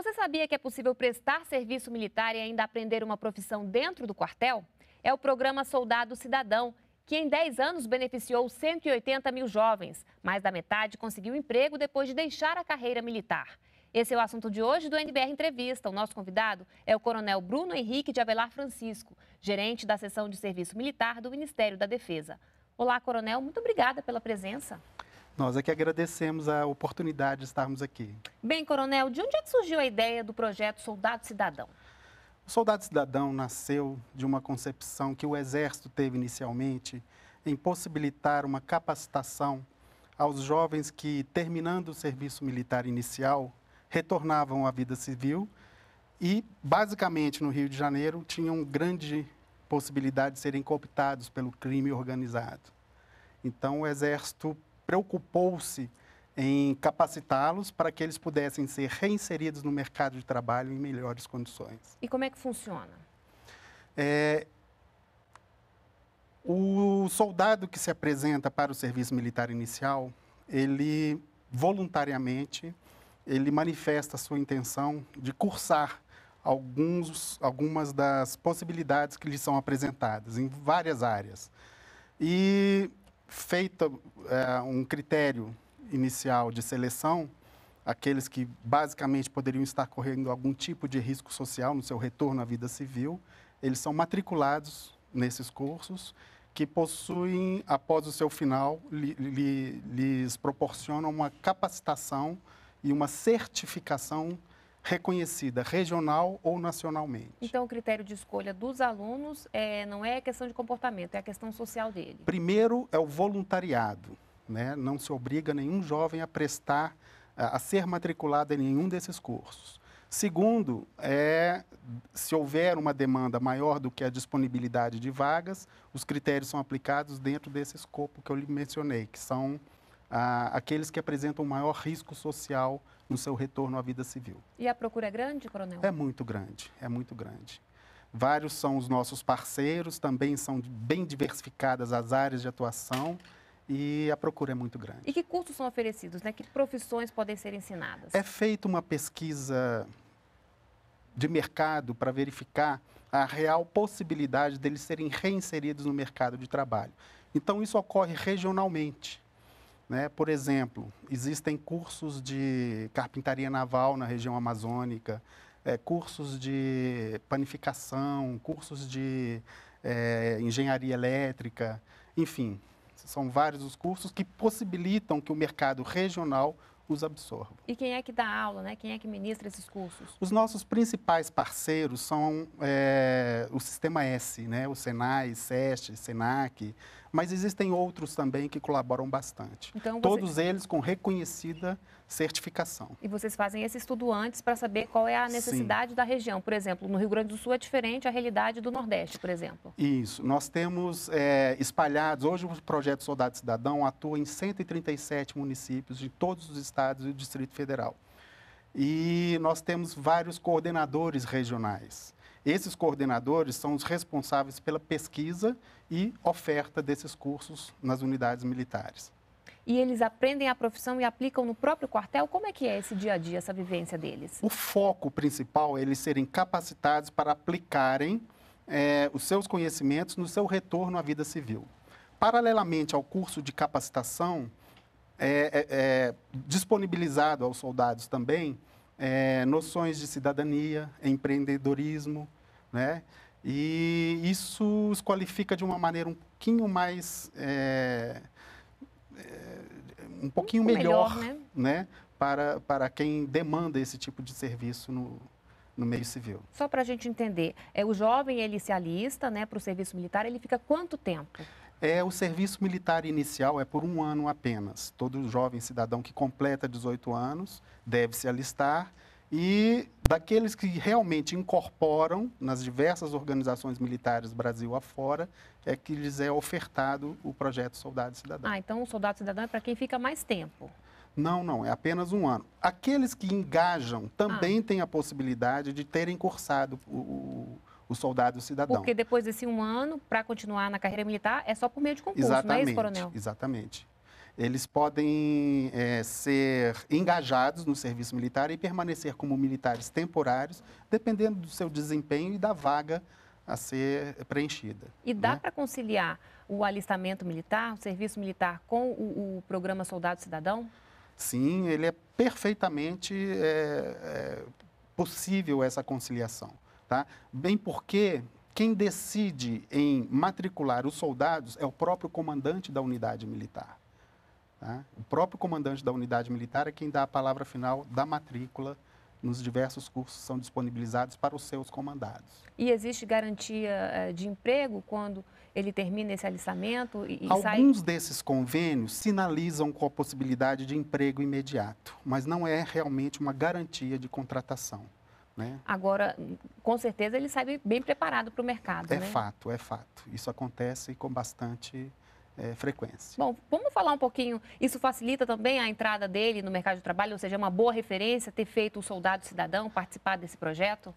Você sabia que é possível prestar serviço militar e ainda aprender uma profissão dentro do quartel? É o programa Soldado Cidadão, que em 10 anos beneficiou 180 mil jovens. Mais da metade conseguiu emprego depois de deixar a carreira militar. Esse é o assunto de hoje do NBR Entrevista. O nosso convidado é o Coronel Bruno Henrique de Avelar Francisco, gerente da seção de serviço militar do Ministério da Defesa. Olá, Coronel, muito obrigada pela presença. Nós é que agradecemos a oportunidade de estarmos aqui. Bem, Coronel, de onde é que surgiu a ideia do projeto Soldado Cidadão? O Soldado Cidadão nasceu de uma concepção que o Exército teve inicialmente em possibilitar uma capacitação aos jovens que, terminando o serviço militar inicial, retornavam à vida civil e, basicamente, no Rio de Janeiro, tinham grande possibilidade de serem cooptados pelo crime organizado. Então, o Exército preocupou-se em capacitá-los para que eles pudessem ser reinseridos no mercado de trabalho em melhores condições. E como é que funciona? É, o soldado que se apresenta para o serviço militar inicial, ele voluntariamente ele manifesta a sua intenção de cursar alguns, algumas das possibilidades que lhe são apresentadas em várias áreas. E feita é, um critério inicial de seleção, aqueles que basicamente poderiam estar correndo algum tipo de risco social no seu retorno à vida civil, eles são matriculados nesses cursos que possuem, após o seu final, li, li, lhes proporcionam uma capacitação e uma certificação reconhecida regional ou nacionalmente. Então, o critério de escolha dos alunos é, não é questão de comportamento, é a questão social dele. Primeiro é o voluntariado. Né? Não se obriga nenhum jovem a prestar, a ser matriculado em nenhum desses cursos. Segundo, é se houver uma demanda maior do que a disponibilidade de vagas, os critérios são aplicados dentro desse escopo que eu lhe mencionei, que são aqueles que apresentam maior risco social no seu retorno à vida civil. E a procura é grande, coronel? É muito grande, é muito grande. Vários são os nossos parceiros, também são bem diversificadas as áreas de atuação e a procura é muito grande. E que cursos são oferecidos, né? Que profissões podem ser ensinadas? É feita uma pesquisa de mercado para verificar a real possibilidade deles serem reinseridos no mercado de trabalho. Então isso ocorre regionalmente. Né? Por exemplo, existem cursos de carpintaria naval na região amazônica, é, cursos de panificação, cursos de é, engenharia elétrica, enfim, são vários os cursos que possibilitam que o mercado regional os absorva. E quem é que dá aula, né? Quem é que ministra esses cursos? Os nossos principais parceiros são é, o Sistema S, né? O Senai, SEST, SENAC, mas existem outros também que colaboram bastante. Então, você... Todos eles com reconhecida certificação. E vocês fazem esse estudo antes para saber qual é a necessidade Sim. da região. Por exemplo, no Rio Grande do Sul é diferente a realidade do Nordeste, por exemplo. Isso. Nós temos é, espalhados, hoje o projeto Soldado Cidadão atua em 137 municípios de todos os estados e o Distrito Federal. E nós temos vários coordenadores regionais. Esses coordenadores são os responsáveis pela pesquisa e oferta desses cursos nas unidades militares. E eles aprendem a profissão e aplicam no próprio quartel? Como é que é esse dia a dia, essa vivência deles? O foco principal é eles serem capacitados para aplicarem é, os seus conhecimentos no seu retorno à vida civil. Paralelamente ao curso de capacitação, é, é, é, disponibilizado aos soldados também é, noções de cidadania, empreendedorismo, né? E isso os qualifica de uma maneira um pouquinho mais é, é um pouquinho um melhor, melhor, né? né? Para, para quem demanda esse tipo de serviço no, no meio civil. Só para a gente entender, é, o jovem ele se alista né, para o serviço militar, ele fica quanto tempo? É, o serviço militar inicial é por um ano apenas. Todo jovem cidadão que completa 18 anos deve se alistar. E daqueles que realmente incorporam nas diversas organizações militares Brasil afora, é que lhes é ofertado o projeto Soldado Cidadão. Ah, então o Soldado Cidadão é para quem fica mais tempo. Não, não, é apenas um ano. Aqueles que engajam também ah. têm a possibilidade de terem cursado o, o soldado cidadão. Porque depois desse um ano, para continuar na carreira militar, é só por meio de concurso, exatamente, não é isso, coronel? Exatamente. Eles podem é, ser engajados no serviço militar e permanecer como militares temporários, dependendo do seu desempenho e da vaga a ser preenchida. E dá né? para conciliar o alistamento militar, o serviço militar, com o, o programa Soldado Cidadão? Sim, ele é perfeitamente é, é, possível essa conciliação. Tá? Bem porque quem decide em matricular os soldados é o próprio comandante da unidade militar. Tá? O próprio comandante da unidade militar é quem dá a palavra final da matrícula nos diversos cursos que são disponibilizados para os seus comandados. E existe garantia eh, de emprego quando ele termina esse alistamento e, Alguns sai... desses convênios sinalizam com a possibilidade de emprego imediato, mas não é realmente uma garantia de contratação. Né? Agora, com certeza, ele sai bem preparado para o mercado. É né? fato, é fato. Isso acontece com bastante é, frequência. Bom, vamos falar um pouquinho. Isso facilita também a entrada dele no mercado de trabalho, ou seja, é uma boa referência ter feito o soldado cidadão, participar desse projeto?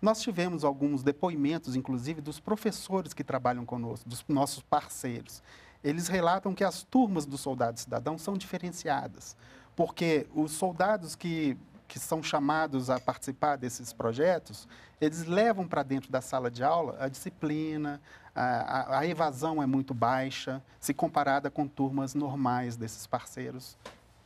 Nós tivemos alguns depoimentos, inclusive, dos professores que trabalham conosco, dos nossos parceiros. Eles relatam que as turmas do soldado cidadão são diferenciadas, porque os soldados que que são chamados a participar desses projetos, eles levam para dentro da sala de aula a disciplina, a, a, evasão é muito baixa, se comparada com turmas normais desses parceiros.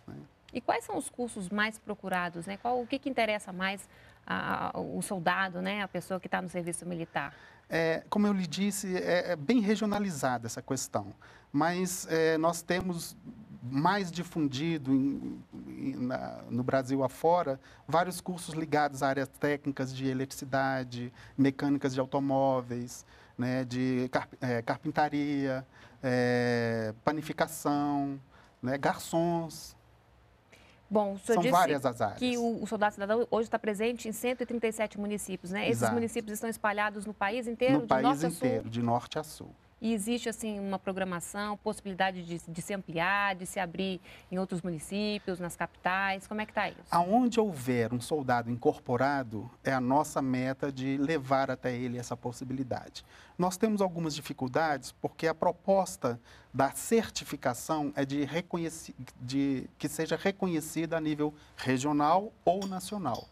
Né? E quais são os cursos mais procurados? Né? Qual, o que, que interessa mais a, a, o soldado, né? a pessoa que está no serviço militar? É, como eu lhe disse, é, é, bem regionalizada essa questão, mas é, nós temos mais difundido em, na, no Brasil afora vários cursos ligados a áreas técnicas de eletricidade, mecânicas de automóveis, né, de é, carpintaria, é, panificação, né, garçons. Bom, o senhor São disse várias as áreas. que o, o Soldado Cidadão hoje está presente em 137 municípios, né? Exato. Esses municípios estão espalhados no país inteiro? No país norte inteiro, de norte a sul. E existe, assim, uma programação, possibilidade de, de se ampliar, de se abrir em outros municípios, nas capitais? Como é que está isso? Aonde houver um soldado incorporado, é a nossa meta de levar até ele essa possibilidade. Nós temos algumas dificuldades porque a proposta da certificação é de, de que seja reconhecida a nível regional ou nacional.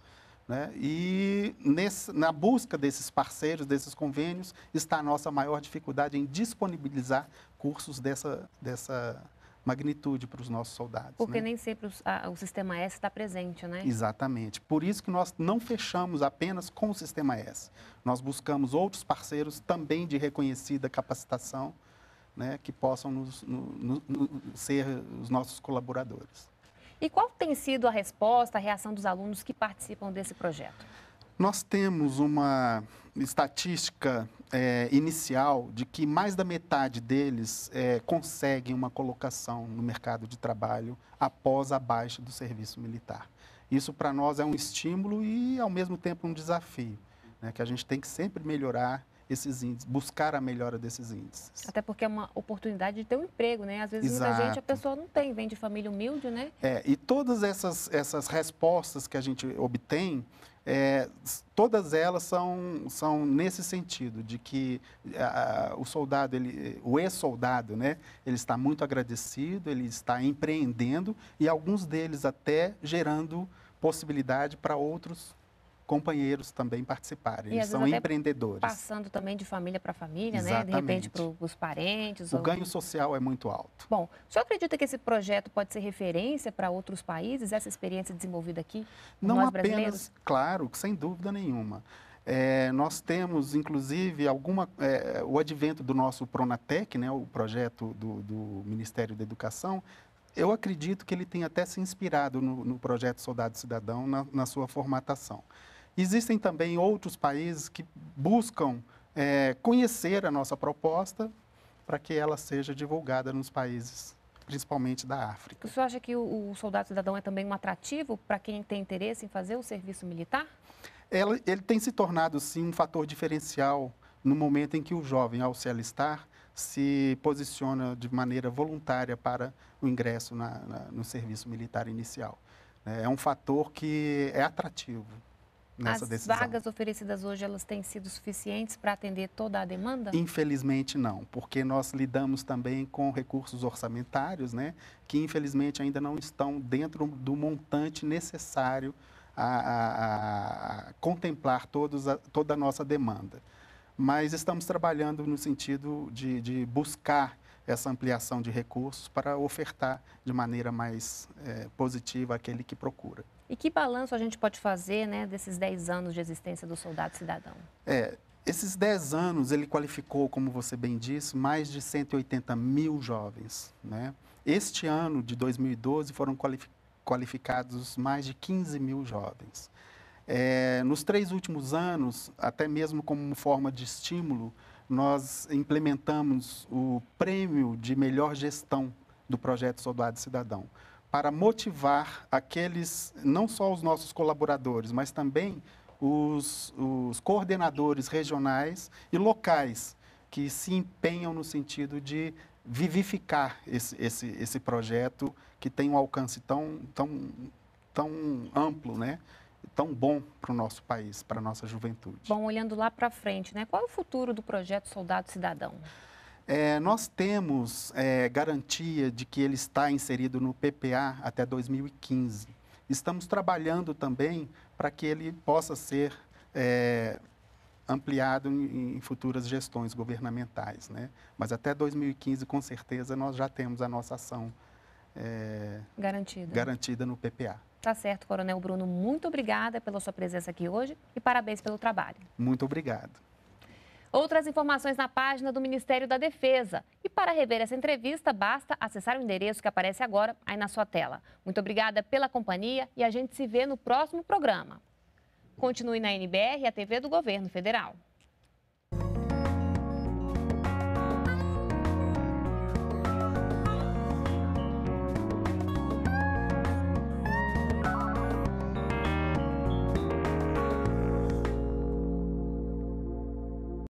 Né? E nesse, na busca desses parceiros, desses convênios, está a nossa maior dificuldade em disponibilizar cursos dessa, dessa magnitude para os nossos soldados. Porque né? nem sempre a, o sistema S está presente, né? Exatamente. Por isso que nós não fechamos apenas com o sistema S. Nós buscamos outros parceiros também de reconhecida capacitação né, que possam nos, no, no, no, ser os nossos colaboradores. E qual tem sido a resposta, a reação dos alunos que participam desse projeto? Nós temos uma estatística é, inicial de que mais da metade deles é, conseguem uma colocação no mercado de trabalho após a baixa do serviço militar. Isso para nós é um estímulo e, ao mesmo tempo, um desafio, né, que a gente tem que sempre melhorar esses índices, buscar a melhora desses índices. Até porque é uma oportunidade de ter um emprego, né? Às vezes Exato. muita gente, a pessoa não tem, vem de família humilde, né? É, e todas essas, essas respostas que a gente obtém, é, todas elas são, são nesse sentido, de que a, o soldado, ele, o ex-soldado, né, ele está muito agradecido, ele está empreendendo e alguns deles até gerando possibilidade para outros companheiros também participarem. E, Eles são empreendedores. Passando também de família para família, Exatamente. né? De repente para os parentes. O ou... ganho social é muito alto. Bom, o senhor acredita que esse projeto pode ser referência para outros países, essa experiência desenvolvida aqui? Não apenas, brasileiros? claro, sem dúvida nenhuma. É, nós temos, inclusive, alguma, é, o advento do nosso Pronatec, né, o projeto do, do Ministério da Educação, eu acredito que ele tem até se inspirado no, no projeto Soldado Cidadão na, na sua formatação. Existem também outros países que buscam é, conhecer a nossa proposta para que ela seja divulgada nos países, principalmente da África. O senhor acha que o, o soldado cidadão é também um atrativo para quem tem interesse em fazer o serviço militar? Ela, ele tem se tornado, sim, um fator diferencial no momento em que o jovem, ao se alistar, se posiciona de maneira voluntária para o ingresso na, na, no serviço militar inicial. É, é um fator que é atrativo nessa As decisão. As vagas oferecidas hoje, elas têm sido suficientes para atender toda a demanda? Infelizmente não, porque nós lidamos também com recursos orçamentários, né, que infelizmente ainda não estão dentro do montante necessário a, a, a contemplar todos a, toda a nossa demanda. Mas estamos trabalhando no sentido de, de buscar essa ampliação de recursos para ofertar de maneira mais é, positiva aquele que procura. E que balanço a gente pode fazer né, desses 10 anos de existência do Soldado Cidadão? É, esses 10 anos ele qualificou, como você bem disse, mais de 180 mil jovens. Né? Este ano de 2012 foram qualificados mais de 15 mil jovens. É, nos três últimos anos, até mesmo como forma de estímulo, nós implementamos o prêmio de melhor gestão do projeto Soldado Cidadão, para motivar aqueles, não só os nossos colaboradores, mas também os, os coordenadores regionais e locais que se empenham no sentido de vivificar esse, esse, esse projeto que tem um alcance tão, tão, tão amplo, né? tão bom para o nosso país, para a nossa juventude. Bom, olhando lá para frente, né, qual é o futuro do projeto Soldado Cidadão? É, nós temos é, garantia de que ele está inserido no PPA até 2015. Estamos trabalhando também para que ele possa ser é, ampliado em, em, futuras gestões governamentais. Né? Mas até 2015, com certeza, nós já temos a nossa ação é, garantida. garantida no PPA. Tá certo, Coronel Bruno, muito obrigada pela sua presença aqui hoje e parabéns pelo trabalho. Muito obrigado. Outras informações na página do Ministério da Defesa. E para rever essa entrevista, basta acessar o endereço que aparece agora aí na sua tela. Muito obrigada pela companhia e a gente se vê no próximo programa. Continue na NBR, a TV do Governo Federal.